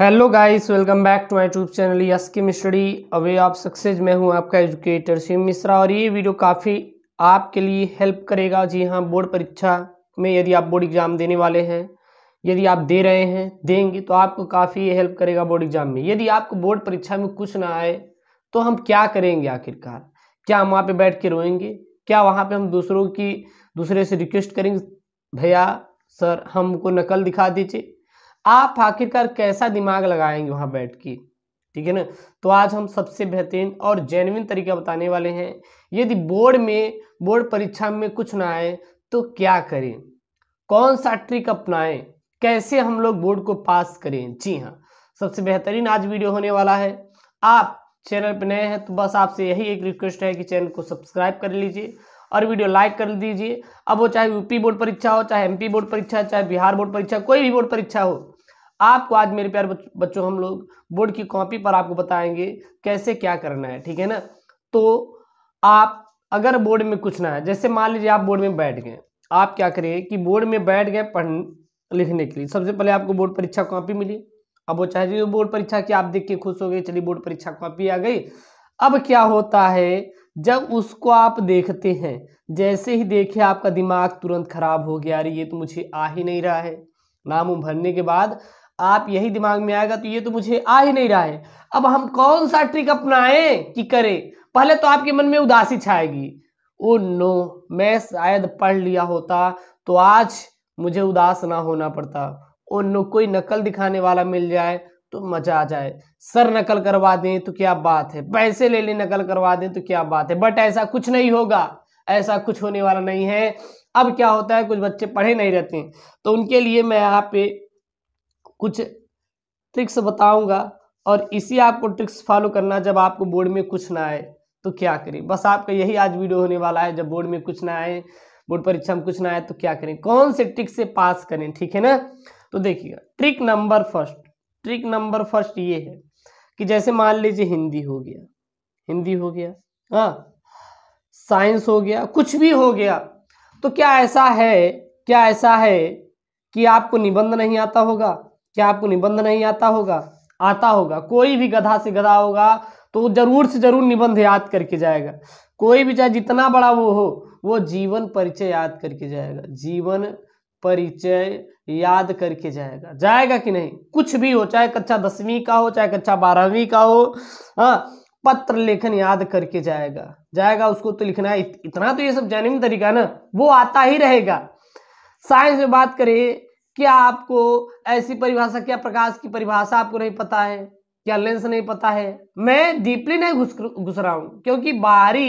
hello guys welcome back to my YouTube channel यस की मिश्री अवे आप सक्सेस मैं हूं आपका एजुकेटर शिव मिश्रा और ये वीडियो काफ़ी आपके लिए हेल्प करेगा जी हाँ बोर्ड परीक्षा में यदि आप बोर्ड एग्ज़ाम देने वाले हैं यदि आप दे रहे हैं देंगे तो आपको काफ़ी हेल्प करेगा बोर्ड एग्ज़ाम में यदि आपको बोर्ड परीक्षा में कुछ ना आए तो हम क्या करेंगे आखिरकार क्या हम वहाँ पर बैठ के रोएंगे क्या वहाँ पर हम दूसरों की दूसरे से रिक्वेस्ट करेंगे भैया सर हमको नकल दिखा दीजिए आप आखिरकार कैसा दिमाग लगाएंगे वहां बैठ के ठीक है ना तो आज हम सबसे बेहतरीन और जेनुइन तरीका बताने वाले हैं यदि बोर्ड में बोर्ड परीक्षा में कुछ ना आए तो क्या करें कौन सा ट्रिक अपनाएं कैसे हम लोग बोर्ड को पास करें जी हाँ सबसे बेहतरीन आज वीडियो होने वाला है आप चैनल पर नए हैं तो बस आपसे यही एक रिक्वेस्ट है कि चैनल को सब्सक्राइब कर लीजिए और वीडियो लाइक कर दीजिए अब वो चाहे यूपी बोर्ड परीक्षा हो चाहे एमपी बोर्ड परीक्षा चाहे बिहार बोर्ड परीक्षा कोई भी बोर्ड परीक्षा हो आपको आज मेरे प्यार बच्चों हम लोग बोर्ड की कॉपी पर आपको बताएंगे कैसे क्या करना है ठीक है ना तो आप अगर बोर्ड में कुछ ना है जैसे मान लीजिए आप बोर्ड में बैठ गए आप क्या करिए कि बोर्ड में बैठ गए पढ़ लिखने के लिए सबसे पहले आपको बोर्ड परीक्षा कॉपी मिली अब वो चाहे जो बोर्ड परीक्षा की आप देख के खुश हो गए चलिए बोर्ड परीक्षा कॉपी आ गई अब क्या होता है जब उसको आप देखते हैं जैसे ही देखे आपका दिमाग तुरंत खराब हो गया अरे ये तो मुझे आ ही नहीं रहा है नाम भरने के बाद आप यही दिमाग में आएगा तो ये तो मुझे आ ही नहीं रहा है अब हम कौन सा ट्रिक अपनाएं कि करें पहले तो आपके मन में उदासी छाएगी ओ नो मैं शायद पढ़ लिया होता तो आज मुझे उदास ना होना पड़ता ओ नो कोई नकल दिखाने वाला मिल जाए तो मजा आ जाए सर नकल करवा दें तो क्या बात है पैसे ले लें नकल करवा दें तो क्या बात है बट ऐसा कुछ नहीं होगा ऐसा कुछ होने वाला नहीं है अब क्या होता है कुछ बच्चे पढ़े नहीं रहते तो उनके लिए मैं यहाँ पे कुछ ट्रिक्स बताऊंगा और इसी आपको ट्रिक्स फॉलो करना जब आपको बोर्ड में कुछ ना आए तो क्या करें बस आपका यही आज वीडियो होने वाला है जब बोर्ड में कुछ ना आए बोर्ड परीक्षा में कुछ ना आए तो क्या करें कौन से ट्रिक से पास करें ठीक है ना तो देखिएगा trick number first trick number first ये है कि जैसे मान लीजिए हिंदी हो गया हिंदी हो गया हाँ साइंस हो गया कुछ भी हो गया तो क्या ऐसा है क्या ऐसा है कि आपको निबंध नहीं आता होगा क्या आपको निबंध नहीं आता होगा आता होगा कोई भी गधा से गधा होगा तो जरूर से जरूर निबंध याद करके जाएगा कोई भी चाहे जितना बड़ा वो हो वो जीवन परिचय याद करके जाएगा जीवन परिचय याद करके जाएगा जाएगा कि नहीं कुछ भी हो चाहे कक्षा दसवीं का हो चाहे कक्षा बारहवीं का हो हाँ पत्र लेखन याद करके जाएगा जाएगा उसको तो लिखना है इतना तो ये सब जाने तरीका ना वो आता ही रहेगा साइंस में बात करें क्या आपको ऐसी परिभाषा क्या प्रकाश की परिभाषा आपको नहीं पता है क्या लेंस नहीं पता है मैं डीपली नहीं घुस घुस रहा हूं क्योंकि बाहरी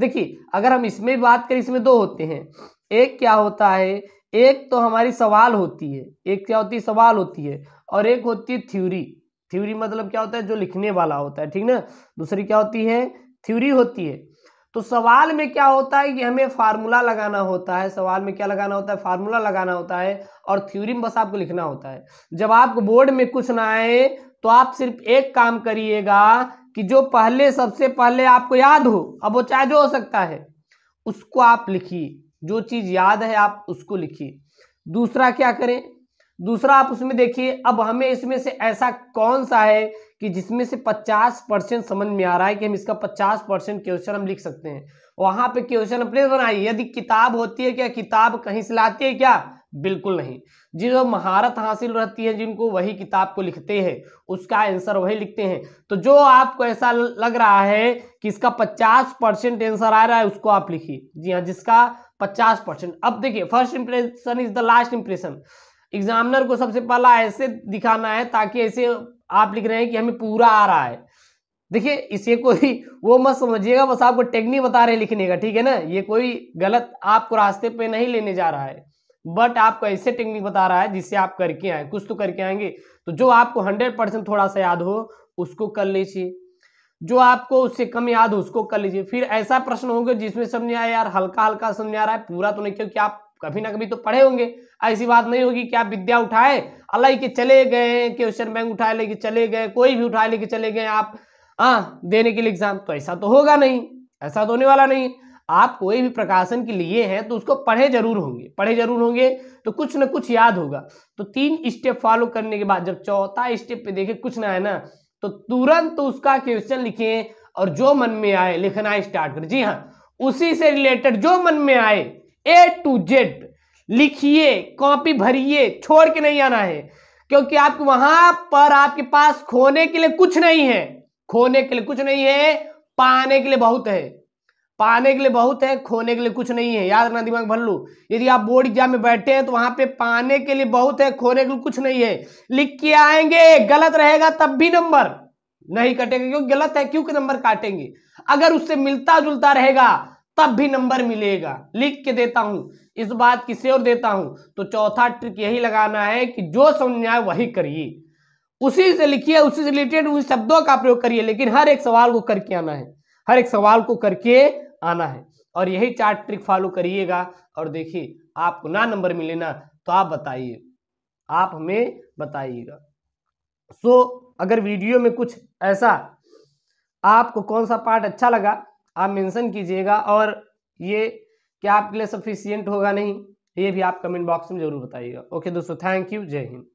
देखिए अगर हम इसमें बात करें इसमें दो होते हैं एक क्या होता है एक तो हमारी सवाल होती है एक क्या होती है सवाल होती है और एक होती है थ्यूरी थ्यूरी मतलब क्या होता है जो लिखने वाला होता है ठीक ना दूसरी क्या होती है थ्यूरी होती है तो सवाल में क्या होता है कि हमें फार्मूला लगाना होता है सवाल में क्या लगाना होता है फार्मूला लगाना होता है और थ्योरी में बस आपको लिखना होता है जब आपको बोर्ड में कुछ ना आए तो आप सिर्फ एक काम करिएगा कि जो पहले सबसे पहले आपको याद हो अब वो चाहे जो हो सकता है उसको आप लिखिए जो चीज़ याद है आप उसको लिखिए दूसरा क्या करें दूसरा आप उसमें देखिए अब हमें इसमें से ऐसा कौन सा है कि जिसमें से 50 परसेंट समझ में आ रहा है कि हम इसका 50 परसेंट क्वेश्चन हम लिख सकते हैं वहां पे क्वेश्चन अपने बनाए यदि किताब होती है क्या किताब कहीं से लाती है क्या बिल्कुल नहीं जिनको महारत हासिल रहती है जिनको वही किताब को लिखते हैं उसका आंसर वही लिखते हैं तो जो आपको ऐसा लग रहा है कि इसका 50 परसेंट आंसर आ रहा है उसको आप लिखिए जी हाँ जिसका 50 परसेंट अब देखिए first impression is the last impression examiner को सबसे पहला ऐसे दिखाना है ताकि ऐसे आप लिख रहे हैं कि हमें पूरा आ रहा है देखिए इसे कोई वो मत समझिएगा बस आपको टेक्निक बता रहे लिखने का ठीक है ना ये कोई गलत आपको रास्ते पे नहीं लेने जा रहा है बट आपको ऐसे टेक्निक बता रहा है जिससे आप करके आए कुछ तो करके आएंगे तो जो आपको हंड्रेड परसेंट थोड़ा सा याद हो उसको कर लीजिए जो आपको उससे कम याद हो उसको कर लीजिए फिर ऐसा प्रश्न होगा जिसमें समझ आया यार हल्का हल्का समझ आ रहा है पूरा तो नहीं क्योंकि आप कभी ना कभी तो पढ़े होंगे ऐसी बात नहीं होगी कि आप विद्या उठाए अल्लाह के चले गए क्वेश्चन बैंक उठाए लेके चले गए कोई भी उठाए लेके चले गए आप आ, हाँ, देने के लिए एग्जाम तो ऐसा तो होगा नहीं ऐसा तो होने वाला नहीं आप कोई भी प्रकाशन के लिए हैं तो उसको पढ़े जरूर होंगे पढ़े जरूर होंगे तो कुछ ना कुछ याद होगा तो तीन स्टेप फॉलो करने के बाद जब चौथा स्टेप पे देखे कुछ ना है ना तो तुरंत तो उसका क्वेश्चन लिखे और जो मन में आए लिखना स्टार्ट कर जी हाँ उसी से रिलेटेड जो मन में आए ए टू जेड लिखिए कॉपी भरिए छोड़ के नहीं आना है क्योंकि आप वहां पर आपके पास खोने के लिए कुछ नहीं है खोने के लिए कुछ नहीं है पाने के लिए बहुत है पाने के लिए बहुत है खोने के लिए कुछ नहीं है याद रखना दिमाग भर लो यदि आप बोर्ड एग्जाम में बैठे हैं तो वहां पे पाने के लिए बहुत है खोने के लिए कुछ नहीं है लिख के आएंगे गलत रहेगा तब भी नंबर नहीं कटेगा क्योंकि गलत है क्योंकि नंबर काटेंगे अगर उससे मिलता जुलता रहेगा तब भी नंबर मिलेगा लिख के देता हूं इस बात की श्योर देता हूं तो चौथा ट्रिक यही लगाना है कि जो समझ आए वही करिए उसी से लिखिए उसी से रिलेटेड उन शब्दों का प्रयोग करिए लेकिन हर एक सवाल को करके आना है हर एक सवाल को करके आना है और यही चार ट्रिक फॉलो करिएगा और देखिए आपको ना नंबर मिले ना तो आप बताइए आप हमें बताइएगा सो so, अगर वीडियो में कुछ ऐसा आपको कौन सा पार्ट अच्छा लगा आप मेंशन कीजिएगा और ये क्या आपके लिए सफिशियंट होगा नहीं ये भी आप कमेंट बॉक्स में जरूर बताइएगा ओके दोस्तों थैंक यू जय हिंद